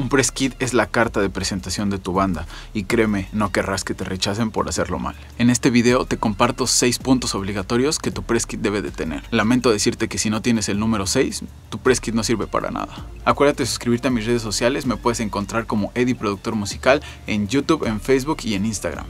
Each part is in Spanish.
Un press kit es la carta de presentación de tu banda y créeme, no querrás que te rechacen por hacerlo mal. En este video te comparto 6 puntos obligatorios que tu press kit debe de tener. Lamento decirte que si no tienes el número 6, tu press kit no sirve para nada. Acuérdate de suscribirte a mis redes sociales, me puedes encontrar como Eddie Productor Musical en YouTube, en Facebook y en Instagram.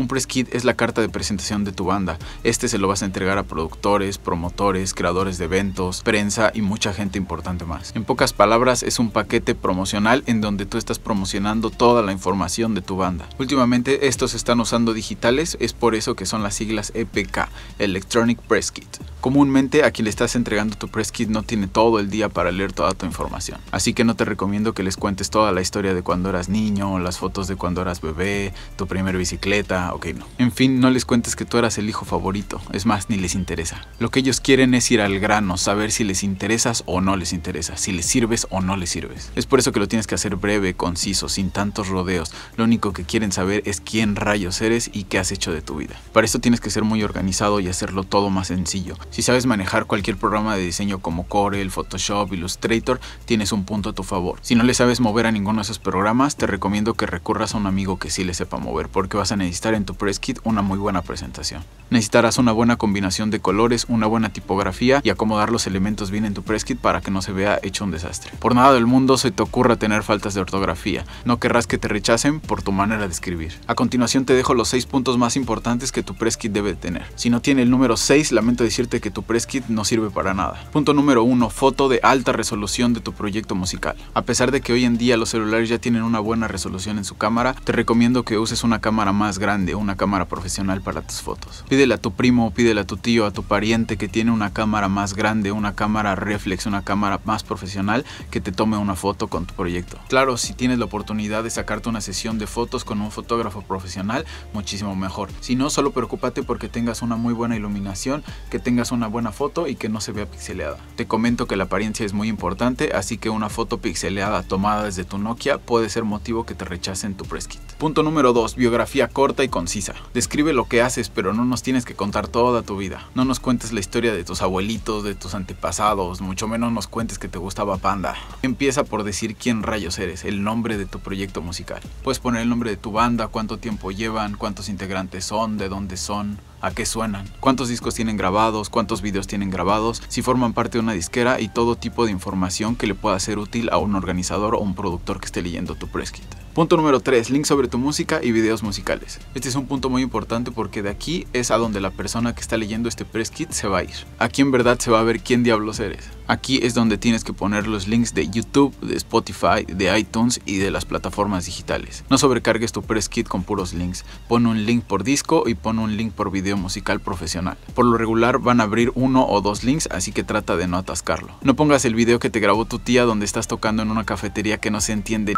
Un press kit es la carta de presentación de tu banda. Este se lo vas a entregar a productores, promotores, creadores de eventos, prensa y mucha gente importante más. En pocas palabras, es un paquete promocional en donde tú estás promocionando toda la información de tu banda. Últimamente estos están usando digitales, es por eso que son las siglas EPK, Electronic Press Kit. Comúnmente a quien le estás entregando tu press kit no tiene todo el día para leer toda tu información, así que no te recomiendo que les cuentes toda la historia de cuando eras niño, las fotos de cuando eras bebé, tu primer bicicleta ok, no. En fin, no les cuentes que tú eras el hijo favorito. Es más, ni les interesa. Lo que ellos quieren es ir al grano, saber si les interesas o no les interesa, si les sirves o no les sirves. Es por eso que lo tienes que hacer breve, conciso, sin tantos rodeos. Lo único que quieren saber es quién rayos eres y qué has hecho de tu vida. Para esto tienes que ser muy organizado y hacerlo todo más sencillo. Si sabes manejar cualquier programa de diseño como Corel, Photoshop, Illustrator, tienes un punto a tu favor. Si no le sabes mover a ninguno de esos programas, te recomiendo que recurras a un amigo que sí le sepa mover, porque vas a necesitar tu press kit una muy buena presentación. Necesitarás una buena combinación de colores, una buena tipografía y acomodar los elementos bien en tu press kit para que no se vea hecho un desastre. Por nada del mundo se te ocurra tener faltas de ortografía, no querrás que te rechacen por tu manera de escribir. A continuación te dejo los 6 puntos más importantes que tu press kit debe tener. Si no tiene el número 6, lamento decirte que tu press kit no sirve para nada. Punto número 1, foto de alta resolución de tu proyecto musical. A pesar de que hoy en día los celulares ya tienen una buena resolución en su cámara, te recomiendo que uses una cámara más grande una cámara profesional para tus fotos. Pídele a tu primo, pídele a tu tío, a tu pariente que tiene una cámara más grande, una cámara reflex, una cámara más profesional que te tome una foto con tu proyecto. Claro, si tienes la oportunidad de sacarte una sesión de fotos con un fotógrafo profesional, muchísimo mejor. Si no, solo preocúpate porque tengas una muy buena iluminación, que tengas una buena foto y que no se vea pixeleada. Te comento que la apariencia es muy importante, así que una foto pixeleada tomada desde tu Nokia puede ser motivo que te rechacen tu press kit. Punto número 2, biografía corta y concisa. Describe lo que haces, pero no nos tienes que contar toda tu vida. No nos cuentes la historia de tus abuelitos, de tus antepasados, mucho menos nos cuentes que te gustaba Panda. Empieza por decir quién rayos eres, el nombre de tu proyecto musical. Puedes poner el nombre de tu banda, cuánto tiempo llevan, cuántos integrantes son, de dónde son, a qué suenan, cuántos discos tienen grabados, cuántos videos tienen grabados, si forman parte de una disquera y todo tipo de información que le pueda ser útil a un organizador o un productor que esté leyendo tu press Punto número 3. Links sobre tu música y videos musicales. Este es un punto muy importante porque de aquí es a donde la persona que está leyendo este press kit se va a ir. Aquí en verdad se va a ver quién diablos eres. Aquí es donde tienes que poner los links de YouTube, de Spotify, de iTunes y de las plataformas digitales. No sobrecargues tu press kit con puros links. Pon un link por disco y pon un link por video musical profesional. Por lo regular van a abrir uno o dos links, así que trata de no atascarlo. No pongas el video que te grabó tu tía donde estás tocando en una cafetería que no se entiende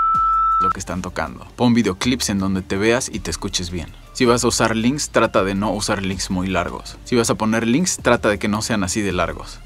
lo que están tocando. Pon videoclips en donde te veas y te escuches bien. Si vas a usar links, trata de no usar links muy largos. Si vas a poner links, trata de que no sean así de largos.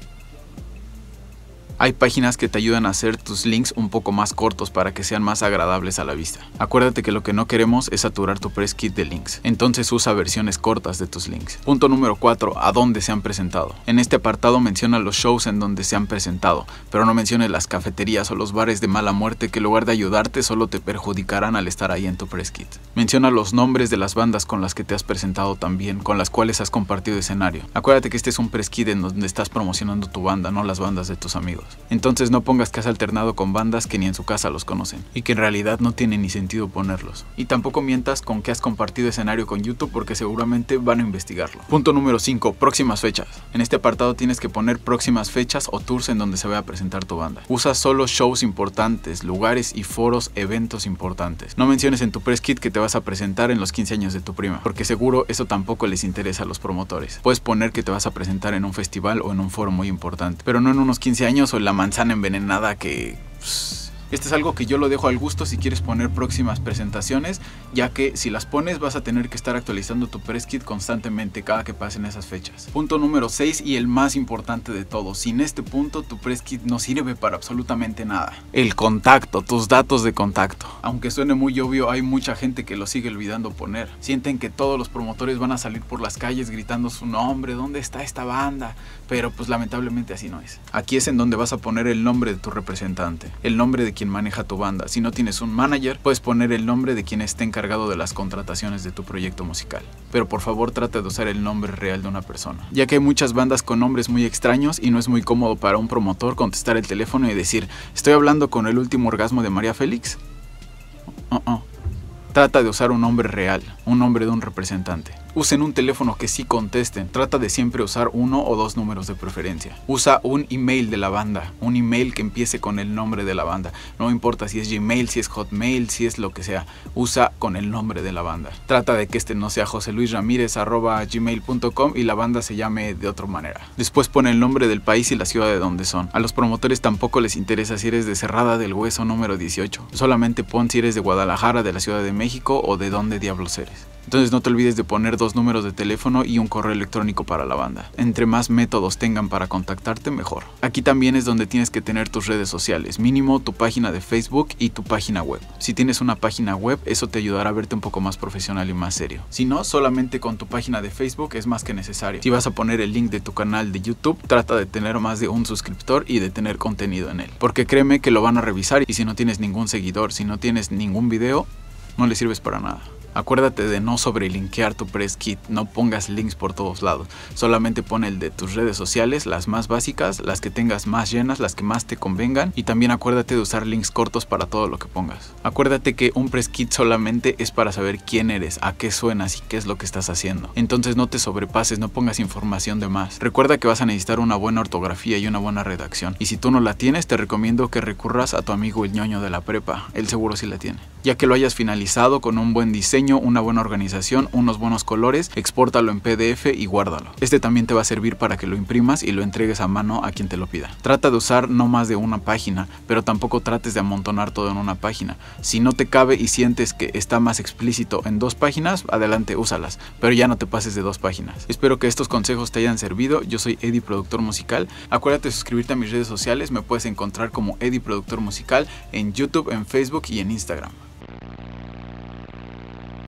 Hay páginas que te ayudan a hacer tus links un poco más cortos para que sean más agradables a la vista. Acuérdate que lo que no queremos es saturar tu press kit de links, entonces usa versiones cortas de tus links. Punto número 4. ¿A dónde se han presentado? En este apartado menciona los shows en donde se han presentado, pero no menciones las cafeterías o los bares de mala muerte que en lugar de ayudarte solo te perjudicarán al estar ahí en tu press kit. Menciona los nombres de las bandas con las que te has presentado también, con las cuales has compartido escenario. Acuérdate que este es un press kit en donde estás promocionando tu banda, no las bandas de tus amigos. Entonces no pongas que has alternado con bandas que ni en su casa los conocen y que en realidad no tiene ni sentido ponerlos. Y tampoco mientas con que has compartido escenario con YouTube porque seguramente van a investigarlo. Punto número 5. Próximas fechas. En este apartado tienes que poner próximas fechas o tours en donde se vaya a presentar tu banda. Usa solo shows importantes, lugares y foros, eventos importantes. No menciones en tu press kit que te vas a presentar en los 15 años de tu prima, porque seguro eso tampoco les interesa a los promotores. Puedes poner que te vas a presentar en un festival o en un foro muy importante, pero no en unos 15 años o la manzana envenenada que pues, este es algo que yo lo dejo al gusto si quieres poner próximas presentaciones, ya que si las pones vas a tener que estar actualizando tu press kit constantemente cada que pasen esas fechas. Punto número 6 y el más importante de todo, sin este punto tu press kit no sirve para absolutamente nada. El contacto, tus datos de contacto. Aunque suene muy obvio, hay mucha gente que lo sigue olvidando poner. Sienten que todos los promotores van a salir por las calles gritando su nombre, ¿dónde está esta banda? Pero pues lamentablemente así no es. Aquí es en donde vas a poner el nombre de tu representante, el nombre de quien maneja tu banda. Si no tienes un manager, puedes poner el nombre de quien esté encargado de las contrataciones de tu proyecto musical. Pero por favor trata de usar el nombre real de una persona, ya que hay muchas bandas con nombres muy extraños y no es muy cómodo para un promotor contestar el teléfono y decir, estoy hablando con el último orgasmo de María Félix. Uh-uh. Trata de usar un nombre real, un nombre de un representante. Usen un teléfono que sí contesten. Trata de siempre usar uno o dos números de preferencia. Usa un email de la banda, un email que empiece con el nombre de la banda. No importa si es Gmail, si es Hotmail, si es lo que sea. Usa con el nombre de la banda. Trata de que este no sea José y la banda se llame de otra manera. Después pone el nombre del país y la ciudad de donde son. A los promotores tampoco les interesa si eres de Cerrada del Hueso número 18. Solamente pon si eres de Guadalajara, de la Ciudad de México o de dónde diablos eres. Entonces no te olvides de poner dos números de teléfono y un correo electrónico para la banda. Entre más métodos tengan para contactarte, mejor. Aquí también es donde tienes que tener tus redes sociales, mínimo tu página de Facebook y tu página web. Si tienes una página web, eso te ayudará a verte un poco más profesional y más serio. Si no, solamente con tu página de Facebook es más que necesario. Si vas a poner el link de tu canal de YouTube, trata de tener más de un suscriptor y de tener contenido en él. Porque créeme que lo van a revisar y si no tienes ningún seguidor, si no tienes ningún video, no le sirves para nada. Acuérdate de no sobrelinkear tu press kit, no pongas links por todos lados, solamente pon el de tus redes sociales, las más básicas, las que tengas más llenas, las que más te convengan y también acuérdate de usar links cortos para todo lo que pongas. Acuérdate que un press kit solamente es para saber quién eres, a qué suenas y qué es lo que estás haciendo. Entonces no te sobrepases, no pongas información de más. Recuerda que vas a necesitar una buena ortografía y una buena redacción y si tú no la tienes te recomiendo que recurras a tu amigo el ñoño de la prepa, él seguro sí la tiene. Ya que lo hayas finalizado con un buen diseño, una buena organización, unos buenos colores, expórtalo en PDF y guárdalo. Este también te va a servir para que lo imprimas y lo entregues a mano a quien te lo pida. Trata de usar no más de una página, pero tampoco trates de amontonar todo en una página. Si no te cabe y sientes que está más explícito en dos páginas, adelante, úsalas, pero ya no te pases de dos páginas. Espero que estos consejos te hayan servido. Yo soy Eddie Productor Musical. Acuérdate de suscribirte a mis redes sociales, me puedes encontrar como Eddie Productor Musical en YouTube, en Facebook y en Instagram.